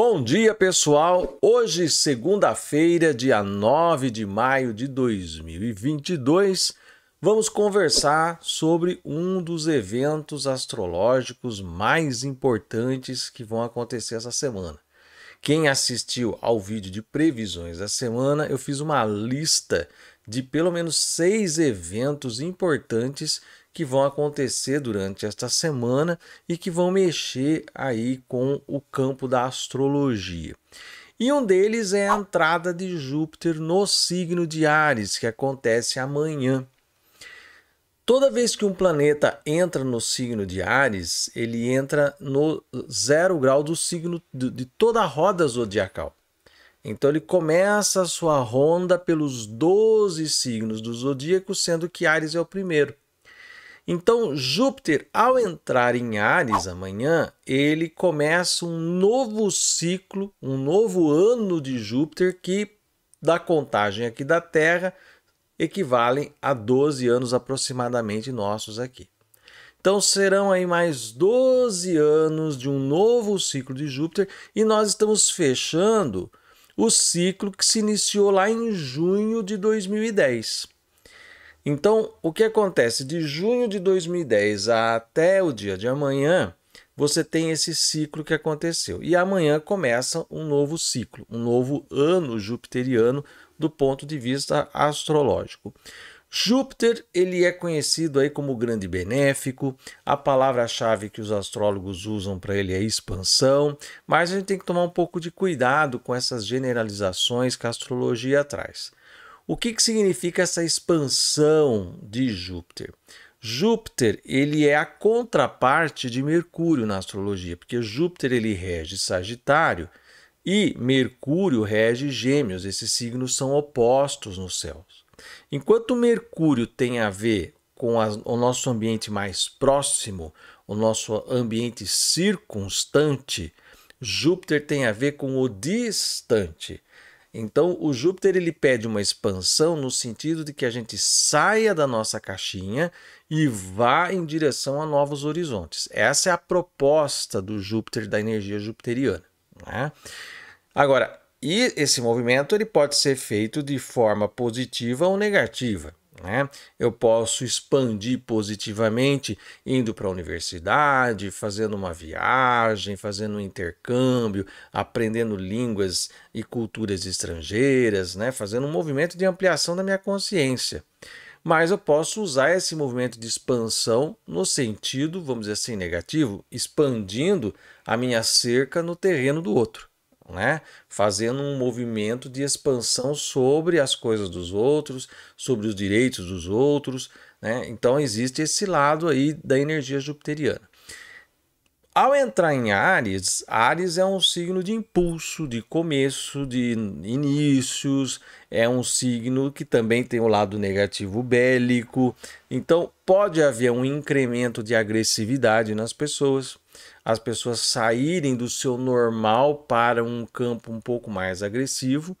Bom dia, pessoal. Hoje, segunda-feira, dia 9 de maio de 2022, vamos conversar sobre um dos eventos astrológicos mais importantes que vão acontecer essa semana. Quem assistiu ao vídeo de previsões da semana, eu fiz uma lista de pelo menos seis eventos importantes que vão acontecer durante esta semana e que vão mexer aí com o campo da astrologia. E um deles é a entrada de Júpiter no signo de Ares, que acontece amanhã. Toda vez que um planeta entra no signo de Ares, ele entra no zero grau do signo de toda a roda zodiacal. Então ele começa a sua ronda pelos 12 signos do zodíaco, sendo que Ares é o primeiro. Então, Júpiter, ao entrar em Ares amanhã, ele começa um novo ciclo, um novo ano de Júpiter que, da contagem aqui da Terra, equivalem a 12 anos aproximadamente nossos aqui. Então serão aí mais 12 anos de um novo ciclo de Júpiter e nós estamos fechando o ciclo que se iniciou lá em junho de 2010. Então, o que acontece? De junho de 2010 até o dia de amanhã, você tem esse ciclo que aconteceu. E amanhã começa um novo ciclo, um novo ano jupiteriano do ponto de vista astrológico. Júpiter, ele é conhecido aí como grande benéfico. A palavra-chave que os astrólogos usam para ele é expansão, mas a gente tem que tomar um pouco de cuidado com essas generalizações que a astrologia traz. O que, que significa essa expansão de Júpiter? Júpiter ele é a contraparte de Mercúrio na astrologia, porque Júpiter ele rege Sagitário e Mercúrio rege Gêmeos. Esses signos são opostos nos céus. Enquanto Mercúrio tem a ver com a, o nosso ambiente mais próximo, o nosso ambiente circunstante, Júpiter tem a ver com o distante. Então, o Júpiter ele pede uma expansão no sentido de que a gente saia da nossa caixinha e vá em direção a novos horizontes. Essa é a proposta do Júpiter, da energia jupiteriana. Né? Agora, e esse movimento ele pode ser feito de forma positiva ou negativa. Né? Eu posso expandir positivamente indo para a universidade, fazendo uma viagem, fazendo um intercâmbio, aprendendo línguas e culturas estrangeiras, né? fazendo um movimento de ampliação da minha consciência. Mas eu posso usar esse movimento de expansão no sentido, vamos dizer assim, negativo, expandindo a minha cerca no terreno do outro né? fazendo um movimento de expansão sobre as coisas dos outros, sobre os direitos dos outros. Né? Então existe esse lado aí da energia jupiteriana. Ao entrar em Ares, Ares é um signo de impulso, de começo, de inícios, é um signo que também tem o um lado negativo bélico. Então, pode haver um incremento de agressividade nas pessoas, as pessoas saírem do seu normal para um campo um pouco mais agressivo,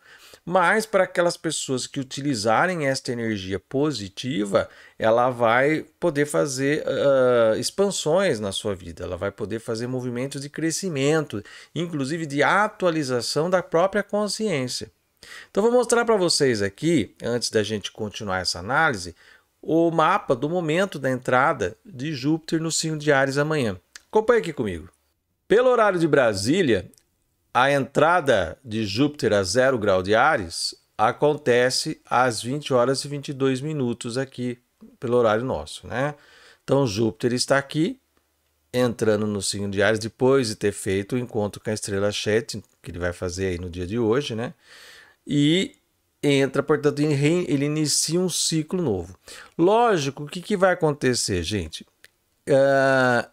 mas para aquelas pessoas que utilizarem esta energia positiva, ela vai poder fazer uh, expansões na sua vida, ela vai poder fazer movimentos de crescimento, inclusive de atualização da própria consciência. Então, vou mostrar para vocês aqui, antes da gente continuar essa análise, o mapa do momento da entrada de Júpiter no signo de Ares amanhã. Acompanhe aqui comigo. Pelo horário de Brasília, a entrada de Júpiter a zero grau de Ares acontece às 20 horas e 22 minutos aqui pelo horário nosso, né? Então Júpiter está aqui entrando no signo de Ares depois de ter feito o encontro com a estrela Chet, que ele vai fazer aí no dia de hoje, né? E entra, portanto, ele inicia um ciclo novo. Lógico, o que, que vai acontecer, gente? Uh,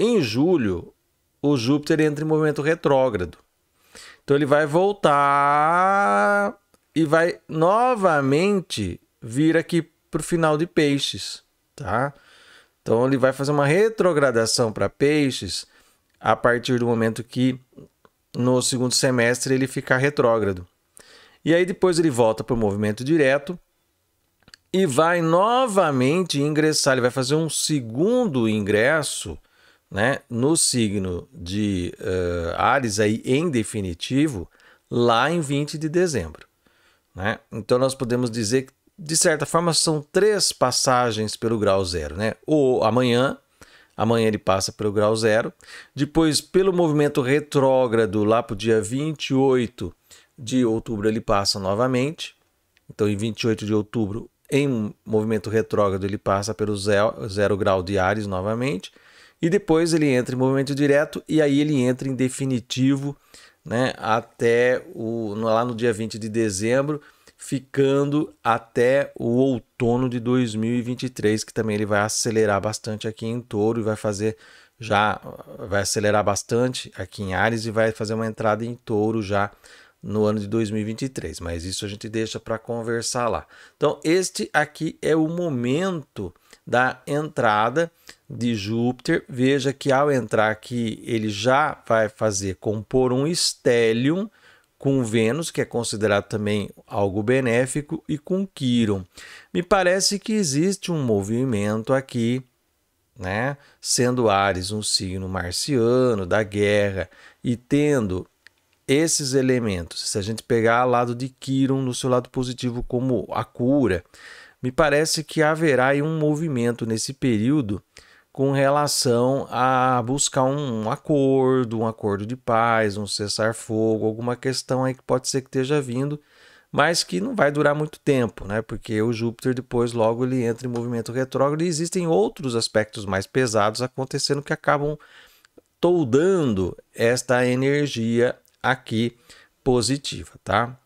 em julho, o Júpiter entra em movimento retrógrado. Então ele vai voltar e vai novamente vir aqui para o final de Peixes, tá? Então ele vai fazer uma retrogradação para Peixes a partir do momento que no segundo semestre ele ficar retrógrado. E aí depois ele volta para o movimento direto e vai novamente ingressar. Ele vai fazer um segundo ingresso né, no signo de uh, Ares aí em definitivo lá em 20 de dezembro. Né? Então nós podemos dizer que de certa forma são três passagens pelo grau zero, né? Ou amanhã, amanhã ele passa pelo grau zero, depois pelo movimento retrógrado lá para o dia 28 de outubro ele passa novamente. Então em 28 de outubro em movimento retrógrado ele passa pelo zero, zero grau de Ares novamente e depois ele entra em movimento direto e aí ele entra em definitivo né, até o, lá no dia 20 de dezembro, ficando até o outono de 2023, que também ele vai acelerar bastante aqui em touro e vai fazer já vai acelerar bastante aqui em Ares e vai fazer uma entrada em touro já no ano de 2023, mas isso a gente deixa para conversar lá. Então, este aqui é o momento da entrada de Júpiter. Veja que ao entrar aqui, ele já vai fazer compor um stellium com Vênus, que é considerado também algo benéfico, e com Quiron. Me parece que existe um movimento aqui, né? sendo Ares um signo marciano, da guerra, e tendo esses elementos, se a gente pegar ao lado de Quiron no seu lado positivo como a cura, me parece que haverá um movimento nesse período com relação a buscar um acordo, um acordo de paz, um cessar-fogo, alguma questão aí que pode ser que esteja vindo, mas que não vai durar muito tempo, né? Porque o Júpiter depois logo ele entra em movimento retrógrado e existem outros aspectos mais pesados acontecendo que acabam toldando esta energia aqui positiva, tá?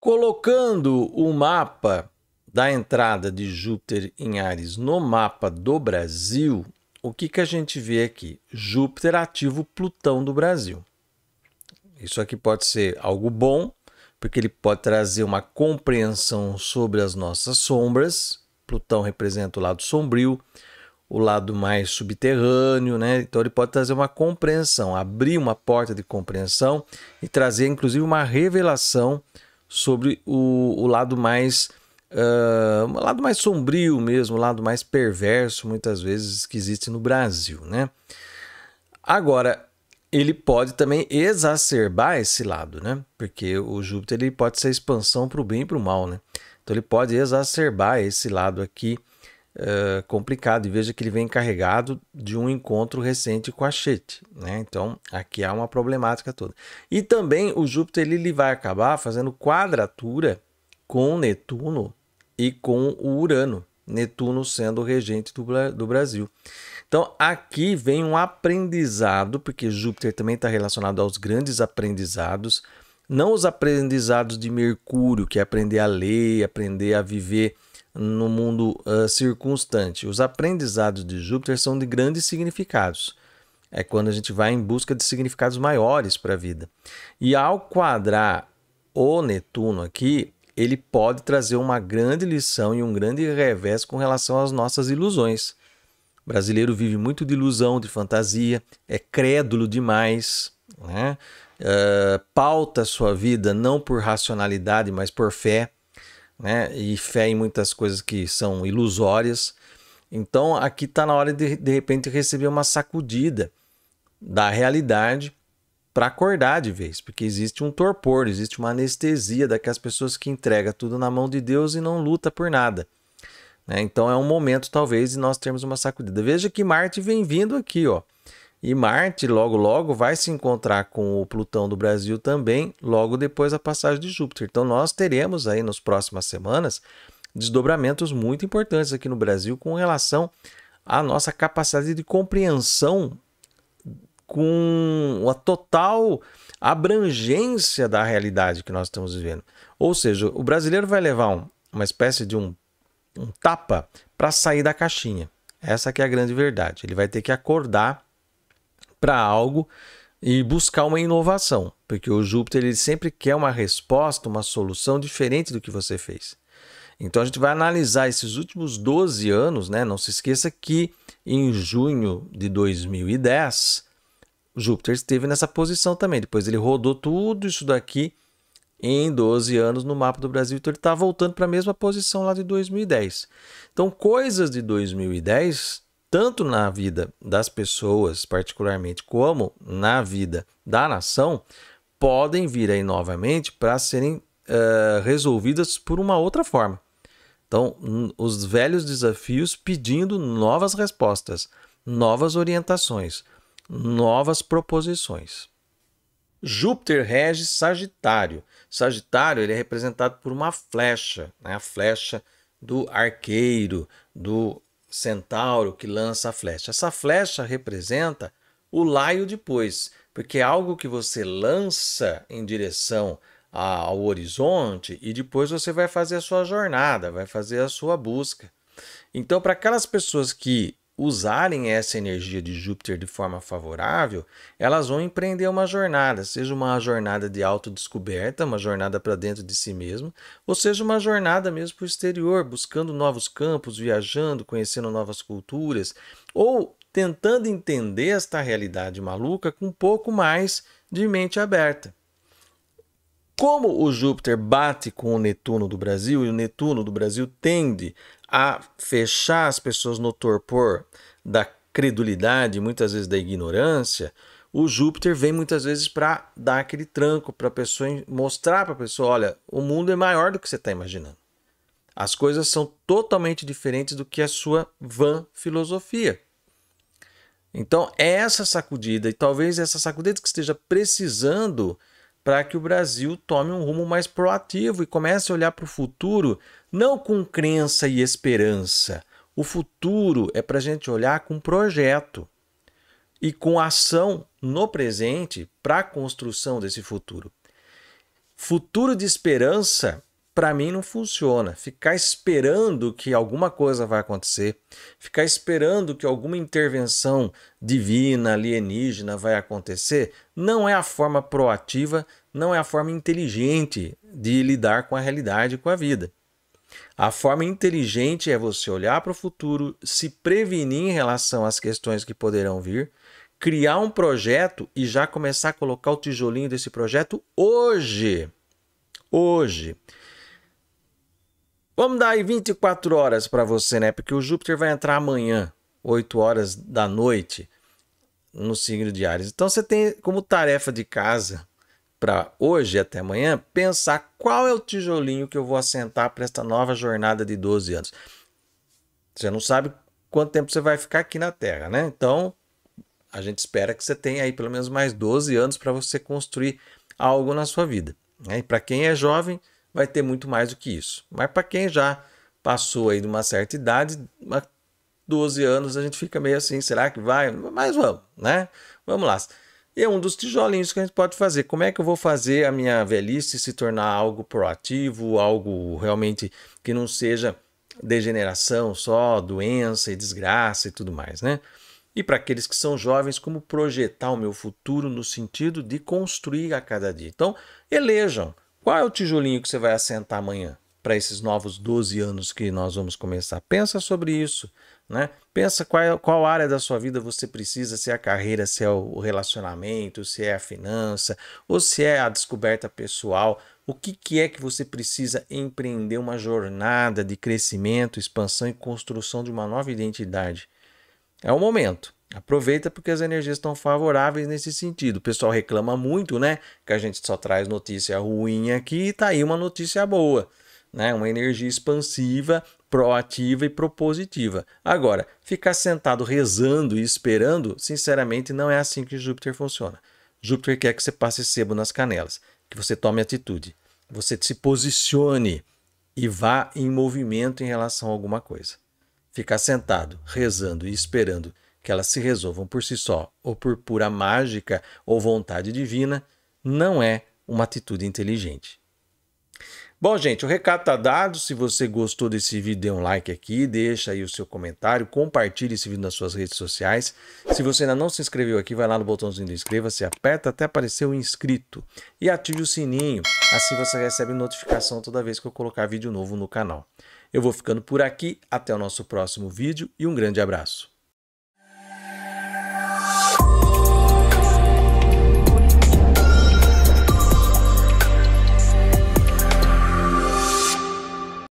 Colocando o mapa da entrada de Júpiter em Ares no mapa do Brasil, o que, que a gente vê aqui? Júpiter ativo Plutão do Brasil. Isso aqui pode ser algo bom, porque ele pode trazer uma compreensão sobre as nossas sombras. Plutão representa o lado sombrio, o lado mais subterrâneo, né? Então ele pode trazer uma compreensão, abrir uma porta de compreensão e trazer inclusive uma revelação sobre o, o lado mais Uh, um lado mais sombrio mesmo, lado mais perverso, muitas vezes, que existe no Brasil, né? Agora, ele pode também exacerbar esse lado, né? Porque o Júpiter ele pode ser expansão para o bem e para o mal, né? Então ele pode exacerbar esse lado aqui uh, complicado. E veja que ele vem carregado de um encontro recente com a Chet, né? Então aqui há uma problemática toda. E também o Júpiter ele vai acabar fazendo quadratura com Netuno e com Urano, Netuno sendo o regente do, do Brasil. Então aqui vem um aprendizado, porque Júpiter também está relacionado aos grandes aprendizados, não os aprendizados de Mercúrio, que é aprender a ler, aprender a viver no mundo uh, circunstante. Os aprendizados de Júpiter são de grandes significados. É quando a gente vai em busca de significados maiores para a vida. E ao quadrar o Netuno aqui, ele pode trazer uma grande lição e um grande revés com relação às nossas ilusões. O brasileiro vive muito de ilusão, de fantasia, é crédulo demais, né? uh, pauta sua vida não por racionalidade, mas por fé, né? e fé em muitas coisas que são ilusórias. Então aqui está na hora de de repente receber uma sacudida da realidade para acordar de vez, porque existe um torpor, existe uma anestesia daquelas pessoas que entrega tudo na mão de Deus e não luta por nada. Né? Então é um momento talvez de nós termos uma sacudida. Veja que Marte vem vindo aqui, ó. E Marte logo logo vai se encontrar com o Plutão do Brasil também, logo depois da passagem de Júpiter. Então nós teremos aí nas próximas semanas desdobramentos muito importantes aqui no Brasil com relação à nossa capacidade de compreensão com a total abrangência da realidade que nós estamos vivendo. Ou seja, o brasileiro vai levar um, uma espécie de um, um tapa para sair da caixinha. Essa que é a grande verdade. Ele vai ter que acordar para algo e buscar uma inovação, porque o Júpiter ele sempre quer uma resposta, uma solução diferente do que você fez. Então a gente vai analisar esses últimos 12 anos, né? Não se esqueça que em junho de 2010 Júpiter esteve nessa posição também. Depois ele rodou tudo isso daqui em 12 anos no mapa do Brasil. Então ele está voltando para a mesma posição lá de 2010. Então, coisas de 2010, tanto na vida das pessoas, particularmente, como na vida da nação, podem vir aí novamente para serem uh, resolvidas por uma outra forma. Então, os velhos desafios pedindo novas respostas, novas orientações novas proposições. Júpiter rege Sagitário. Sagitário ele é representado por uma flecha, né? a flecha do arqueiro, do centauro que lança a flecha. Essa flecha representa o laio depois, porque é algo que você lança em direção ao horizonte e depois você vai fazer a sua jornada, vai fazer a sua busca. Então, para aquelas pessoas que usarem essa energia de Júpiter de forma favorável, elas vão empreender uma jornada, seja uma jornada de autodescoberta, uma jornada para dentro de si mesmo, ou seja uma jornada mesmo para o exterior, buscando novos campos, viajando, conhecendo novas culturas, ou tentando entender esta realidade maluca com um pouco mais de mente aberta. Como o Júpiter bate com o Netuno do Brasil, e o Netuno do Brasil tende a fechar as pessoas no torpor da credulidade, muitas vezes da ignorância, o Júpiter vem muitas vezes para dar aquele tranco para a pessoa mostrar para a pessoa, olha, o mundo é maior do que você está imaginando. As coisas são totalmente diferentes do que a sua van filosofia. Então é essa sacudida e talvez essa sacudida que esteja precisando para que o Brasil tome um rumo mais proativo e comece a olhar para o futuro não com crença e esperança. O futuro é para a gente olhar com projeto e com ação no presente para a construção desse futuro. Futuro de esperança para mim não funciona. Ficar esperando que alguma coisa vai acontecer, ficar esperando que alguma intervenção divina, alienígena vai acontecer, não é a forma proativa, não é a forma inteligente de lidar com a realidade, com a vida. A forma inteligente é você olhar para o futuro, se prevenir em relação às questões que poderão vir, criar um projeto e já começar a colocar o tijolinho desse projeto hoje. Hoje. Vamos dar aí 24 horas para você, né? Porque o Júpiter vai entrar amanhã, 8 horas da noite, no signo de Ares. Então você tem como tarefa de casa para hoje até amanhã pensar qual é o tijolinho que eu vou assentar para esta nova jornada de 12 anos. Você não sabe quanto tempo você vai ficar aqui na Terra, né? Então, a gente espera que você tenha aí pelo menos mais 12 anos para você construir algo na sua vida. Né? E para quem é jovem, vai ter muito mais do que isso. Mas para quem já passou aí de uma certa idade, 12 anos, a gente fica meio assim, será que vai? Mas vamos, né? Vamos lá. E é um dos tijolinhos que a gente pode fazer. Como é que eu vou fazer a minha velhice se tornar algo proativo, algo realmente que não seja degeneração só, doença e desgraça e tudo mais, né? E para aqueles que são jovens, como projetar o meu futuro no sentido de construir a cada dia. Então, elejam qual é o tijolinho que você vai assentar amanhã para esses novos 12 anos que nós vamos começar? Pensa sobre isso, né? Pensa qual, é, qual área da sua vida você precisa, se é a carreira, se é o relacionamento, se é a finança, ou se é a descoberta pessoal. O que, que é que você precisa empreender uma jornada de crescimento, expansão e construção de uma nova identidade? É o momento. Aproveita porque as energias estão favoráveis nesse sentido. O pessoal reclama muito, né? Que a gente só traz notícia ruim aqui e tá aí uma notícia boa, né? Uma energia expansiva, proativa e propositiva. Agora, ficar sentado rezando e esperando, sinceramente, não é assim que Júpiter funciona. Júpiter quer que você passe sebo nas canelas, que você tome atitude, você se posicione e vá em movimento em relação a alguma coisa. Ficar sentado, rezando e esperando que elas se resolvam por si só ou por pura mágica ou vontade divina, não é uma atitude inteligente. Bom, gente, o recado está dado. Se você gostou desse vídeo, dê um like aqui, deixa aí o seu comentário, compartilhe esse vídeo nas suas redes sociais. Se você ainda não se inscreveu aqui, vai lá no botãozinho do inscreva-se, aperta até aparecer o inscrito e ative o sininho. Assim você recebe notificação toda vez que eu colocar vídeo novo no canal. Eu vou ficando por aqui, até o nosso próximo vídeo e um grande abraço.